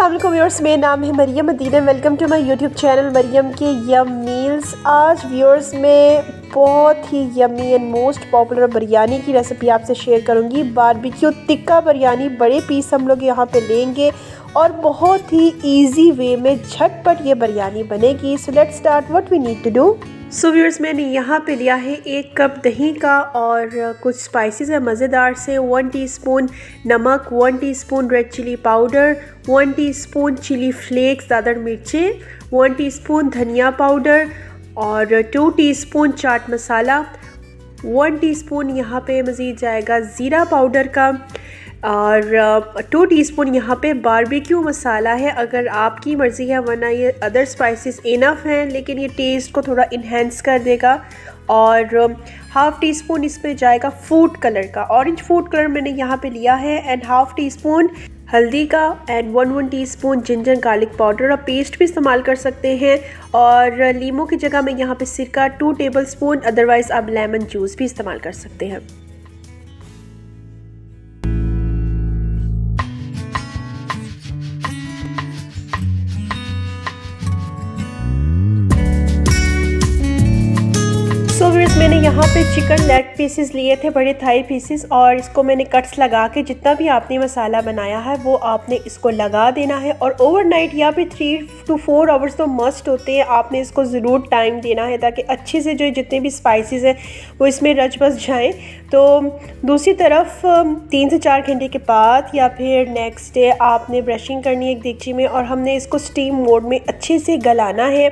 Aslam viewers मेरा नाम है Maryam Madina welcome to my YouTube channel Maryam के यम मील्स आज व्यूअर्स में बहुत ही yummy and most popular biryani की रेसिपी आपसे शेयर करूंगी बारबेक्यू टिक्का बिरयानी बड़े पीस हम लोग यहाँ पे लेंगे और बहुत ही इजी वे में झटपट ये बिरयानी बनेगी so let start what we need to do so viewers मैंने यहाँ पे लिया है एक कप दही का और कुछ स्पाइसेस है मज़ेदार से वन टीस्पून नमक one teaspoon red chilli powder one teaspoon chilli flakes दादर मिर्चें वन टीस्पून धनिया पाउडर और two teaspoon chaat masala one teaspoon यहाँ पे मज़ीद जाएगा ज़ीरा पाउडर का और टू uh, टीस्पून यहाँ पे बारबेक्यू मसाला है अगर आपकी मर्ज़ी है वरना ये अदर स्पाइसेस इनफ हैं लेकिन ये टेस्ट को थोड़ा इन्हेंस कर देगा और हाफ़ टी स्पून इस पर जाएगा फूड कलर का ऑरेंज फूड कलर मैंने यहाँ पे लिया है एंड हाफ़ टी स्पून हल्दी का and one one teaspoon ginger garlic powder और पेस्ट भी इस्तेमाल कर सकते हैं और लीमू की जगह मैं यहाँ पे सिरका टू टेबल स्पून अदरवाइज़ आप लेमन जूस भी इस्तेमाल कर सकते हैं यहाँ पे चिकन लेग पीसेस लिए थे बड़े थाई पीसेस और इसको मैंने कट्स लगा के जितना भी आपने मसाला बनाया है वो आपने इसको लगा देना है और ओवरनाइट या फिर थ्री टू फोर आवर्स तो मस्ट होते हैं आपने इसको ज़रूर टाइम देना है ताकि अच्छे से जो जितने भी स्पाइसेस हैं वो इसमें रच बस जाएँ तो दूसरी तरफ तीन से चार घंटे के बाद या फिर नेक्स्ट डे आपने ब्रशिंग करनी है एक देगची में और हमने इसको स्टीम मोड में अच्छे से गलाना है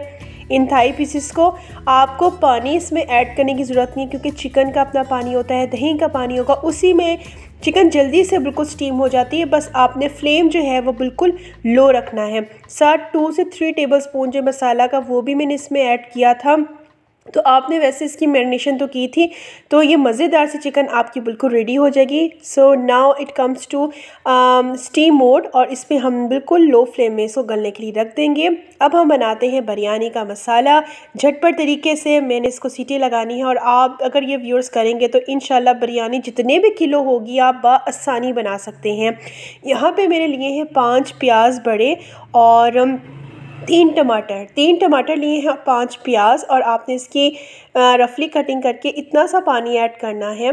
इन थाई पीसीस को आपको पानी इसमें ऐड करने की ज़रूरत नहीं है क्योंकि चिकन का अपना पानी होता है दही का पानी होगा उसी में चिकन जल्दी से बिल्कुल स्टीम हो जाती है बस आपने फ्लेम जो है वो बिल्कुल लो रखना है साथ टू से थ्री टेबल स्पून जो मसाला का वो भी मैंने इसमें ऐड किया था तो आपने वैसे इसकी मैरिनेशन तो की थी तो ये मज़ेदार सी चिकन आपकी बिल्कुल रेडी हो जाएगी so now it comes to steam mode और इस पर हम बिल्कुल लो फ्लेम में इसको गलने के लिए रख देंगे अब हम बनाते हैं बिरयानी का मसाला झटपट तरीके से मैंने इसको सीटें लगानी है और आप अगर ये व्यूअर्स करेंगे तो इन बिरयानी जितने भी किलो होगी आप बसानी बना सकते हैं यहाँ पर मेरे लिए हैं पाँच प्याज बड़े और तीन टमाटर तीन टमाटर लिए हैं पांच प्याज और आपने इसकी रफली कटिंग करके इतना सा पानी ऐड करना है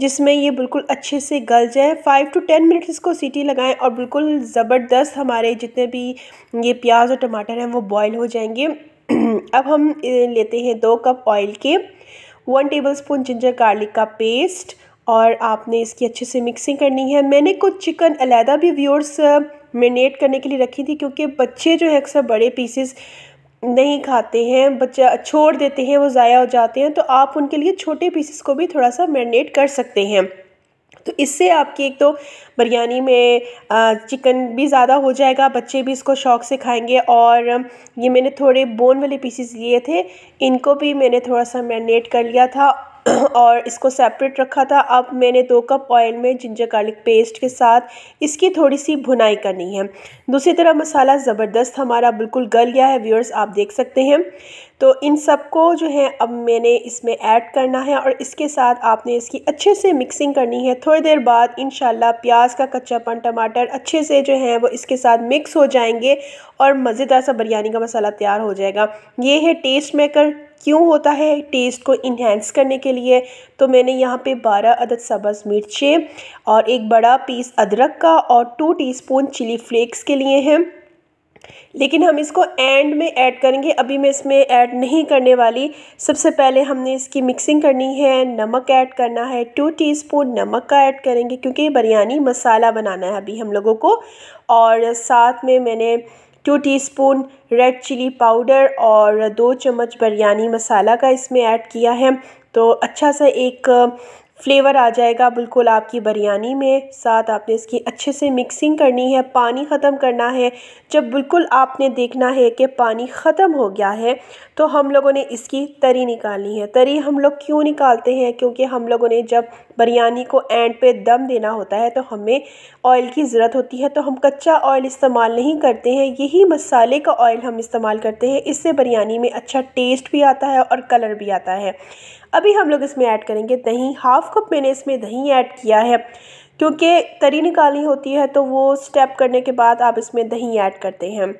जिसमें ये बिल्कुल अच्छे से गल जाए फाइव टू टेन मिनट इसको सीटी लगाएं और बिल्कुल ज़बरदस्त हमारे जितने भी ये प्याज और टमाटर हैं वो बॉयल हो जाएंगे अब हम लेते हैं दो कप ऑयल के one tablespoon ginger garlic का पेस्ट और आपने इसकी अच्छे से मिक्सिंग करनी है मैंने कुछ चिकन अलहदा भी व्यूअर्स मेरीनेट करने के लिए रखी थी क्योंकि बच्चे जो है अक्सर बड़े पीसेस नहीं खाते हैं बच्चा छोड़ देते हैं वो ज़ाया हो जाते हैं तो आप उनके लिए छोटे पीसेस को भी थोड़ा सा मैरिनेट कर सकते हैं तो इससे आपकी एक तो बिरयानी में चिकन भी ज़्यादा हो जाएगा बच्चे भी इसको शौक से खाएंगे और ये मैंने थोड़े बोन वाले पीसेस लिए थे इनको भी मैंने थोड़ा सा मैरिनेट कर लिया था और इसको सेपरेट रखा था अब मैंने दो कप ऑयल में जिंजर गार्लिक पेस्ट के साथ इसकी थोड़ी सी भुनाई करनी है दूसरी तरह मसाला ज़बरदस्त हमारा बिल्कुल गल गया है व्यूअर्स आप देख सकते हैं तो इन सब को जो है अब मैंने इसमें ऐड करना है और इसके साथ आपने इसकी अच्छे से मिक्सिंग करनी है थोड़ी देर बाद इन प्याज का कच्चापन टमाटर अच्छे से जो है वो इसके साथ मिक्स हो जाएंगे और मज़ेदार सा बिरयानी का मसाला तैयार हो जाएगा ये है टेस्ट मेकर क्यों होता है टेस्ट को इन्हेंस करने के लिए तो मैंने यहाँ पे 12 अदद सब्ज़ मिर्चें और एक बड़ा पीस अदरक का और टू टीस्पून चिली फ्लेक्स के लिए हैं लेकिन हम इसको एंड में ऐड करेंगे अभी मैं इसमें ऐड नहीं करने वाली सबसे पहले हमने इसकी मिक्सिंग करनी है नमक ऐड करना है टू टीस्पून नमक का ऐड करेंगे क्योंकि बिरयानी मसाला बनाना है अभी हम लोगों को और साथ में मैंने two teaspoon red chilli powder और दो चम्मच बिरयानी मसाला का इसमें ऐड किया है तो अच्छा सा एक फ्लेवर आ जाएगा बिल्कुल आपकी बिरयानी में साथ आपने इसकी अच्छे से मिक्सिंग करनी है पानी ख़त्म करना है जब बिल्कुल आपने देखना है कि पानी ख़त्म हो गया है तो हम लोगों ने इसकी तरी निकालनी है तरी हम लोग क्यों निकालते हैं क्योंकि हम लोगों ने जब बिरयानी को एंड पे दम देना होता है तो हमें ऑयल की ज़रूरत होती है तो हम कच्चा ऑयल इस्तेमाल नहीं करते हैं यही मसाले का ऑयल हम इस्तेमाल करते हैं इससे बिरयानी में अच्छा टेस्ट भी आता है और कलर भी आता है अभी हम लोग इसमें ऐड करेंगे दही हाफ़ कप मैंने इसमें दही ऐड किया है क्योंकि तरी निकालनी होती है तो वो स्टेप करने के बाद आप इसमें दही ऐड करते हैं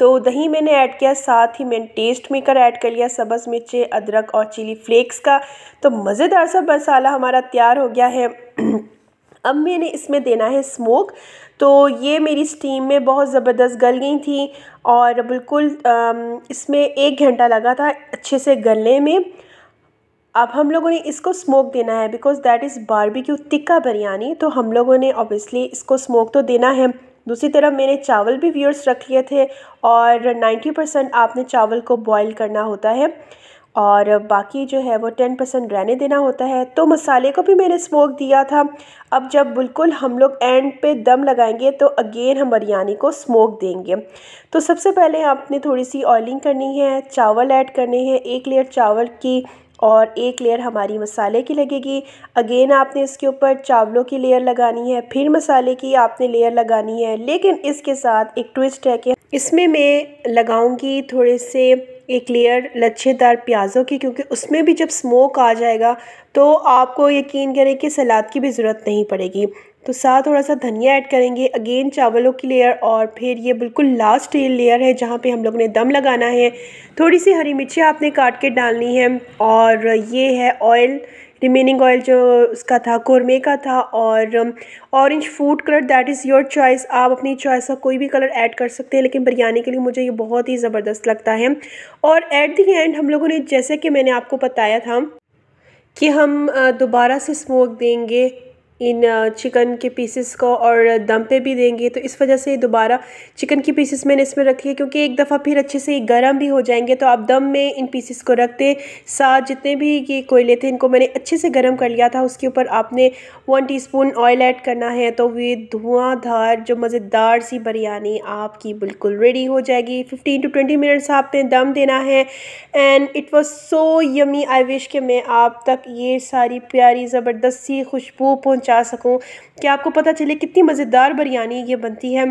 तो दही मैंने ऐड किया साथ ही मैंने टेस्ट मेकर ऐड कर लिया सब्ज़ मिर्चें अदरक और चिली फ्लेक्स का तो मज़ेदार सा मसाला हमारा तैयार हो गया है अब मैंने इसमें देना है स्मोक तो ये मेरी स्टीम में बहुत ज़बरदस्त गल गई थी और बिल्कुल इसमें एक घंटा लगा था अच्छे से गलने में अब हम लोगों ने इसको स्मोक देना है because that is barbecue tikka biryani तो हम लोगों ने ऑब्वियसली इसको स्मोक तो देना है दूसरी तरफ मैंने चावल भी व्यूअर्स रख लिए थे और 90 परसेंट आपने चावल को बॉईल करना होता है और बाकी जो है वो टेन परसेंट रहने देना होता है तो मसाले को भी मैंने स्मोक दिया था अब जब बिल्कुल हम लोग एंड पे दम लगाएंगे तो अगेन हम बिरयानी को स्मोक देंगे तो सबसे पहले आपने थोड़ी सी ऑयलिंग करनी है चावल ऐड करने हैं एक लेयर चावल की और एक लेयर हमारी मसाले की लगेगी अगेन आपने इसके ऊपर चावलों की लेयर लगानी है फिर मसाले की आपने लेयर लगानी है लेकिन इसके साथ एक ट्विस्ट है कि इसमें मैं लगाऊंगी थोड़े से एक लेयर लच्छेदार प्याज़ों की क्योंकि उसमें भी जब स्मोक आ जाएगा तो आपको यकीन करें कि सलाद की भी ज़रूरत नहीं पड़ेगी तो साथ थोड़ा सा धनिया ऐड करेंगे अगेन चावलों की लेयर और फिर ये बिल्कुल लास्ट लेयर है जहाँ पे हम लोग ने दम लगाना है थोड़ी सी हरी मिर्ची आपने काट के डालनी है और ये है ऑयल रिमेनिंग ऑयल जो उसका था कौरमे का था और orange food colour that is your choice आप अपनी चॉइस का कोई भी कलर ऐड कर सकते हैं लेकिन बिरयानी के लिए मुझे ये बहुत ही ज़बरदस्त लगता है और एट दी एंड हम लोगों ने जैसे कि मैंने आपको बताया था कि हम दोबारा से स्मोक देंगे इन चिकन के पीसेस को और दम पे भी देंगे तो इस वजह से दोबारा चिकन की पीसेस मैंने इसमें रखी है क्योंकि एक दफ़ा फिर अच्छे से ये गर्म भी हो जाएंगे तो आप दम में इन पीसेस को रखते साथ जितने भी ये कोयले थे इनको मैंने अच्छे से गर्म कर लिया था उसके ऊपर आपने वन टीस्पून ऑयल ऐड करना है तो वे धुआँधार जो मज़ेदार सी बिरयानी आपकी बिल्कुल रेडी हो जाएगी फिफ्टीन टू ट्वेंटी मिनट्स आपने दम देना है and it was so yummy I wish कि मैं आप तक ये सारी प्यारी ज़बरदस्ती खुशबू पहुँच पहुंचा सकूं कि आपको पता चले कितनी मज़ेदार बिरयानी ये बनती है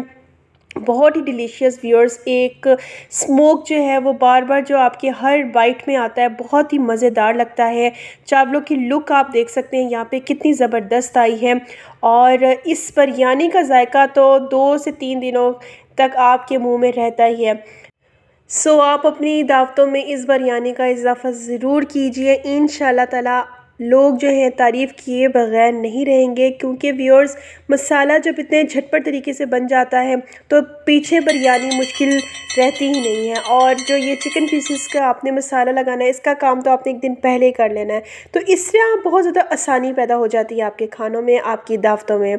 बहुत ही डिलीशियस व्यूअर्स एक स्मोक जो है वो बार बार जो आपके हर बाइट में आता है बहुत ही मज़ेदार लगता है चावलों की लुक आप देख सकते हैं यहाँ पे कितनी ज़बरदस्त आई है और इस बिरयानी का जायका तो दो से तीन दिनों तक आपके मुंह में रहता ही है सो so, आप अपनी दावतों में इस बिरयानी का इजाफ़ा ज़रूर कीजिए इन ताला लोग जो है तारीफ़ किए बगैर नहीं रहेंगे क्योंकि व्यूअर्स मसाला जब इतने झटपट तरीके से बन जाता है तो पीछे बिरयानी मुश्किल रहती ही नहीं है और जो ये चिकन पीसेस का आपने मसाला लगाना है इसका काम तो आपने एक दिन पहले कर लेना है तो इससे आप बहुत ज़्यादा आसानी पैदा हो जाती है आपके खानों में आपकी दावतों में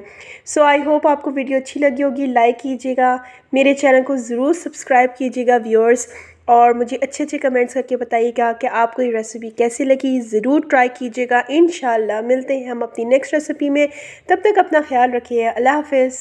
सो आई होप आपको वीडियो अच्छी लगी होगी लाइक कीजिएगा मेरे चैनल को ज़रूर सब्सक्राइब कीजिएगा व्यूअर्स और मुझे अच्छे अच्छे कमेंट्स करके बताइएगा कि आपको ये रेसिपी कैसी लगी ज़रूर ट्राई कीजिएगा इन मिलते हैं हम अपनी नेक्स्ट रेसिपी में तब तक अपना ख्याल रखिए अल्लाह हाफिज़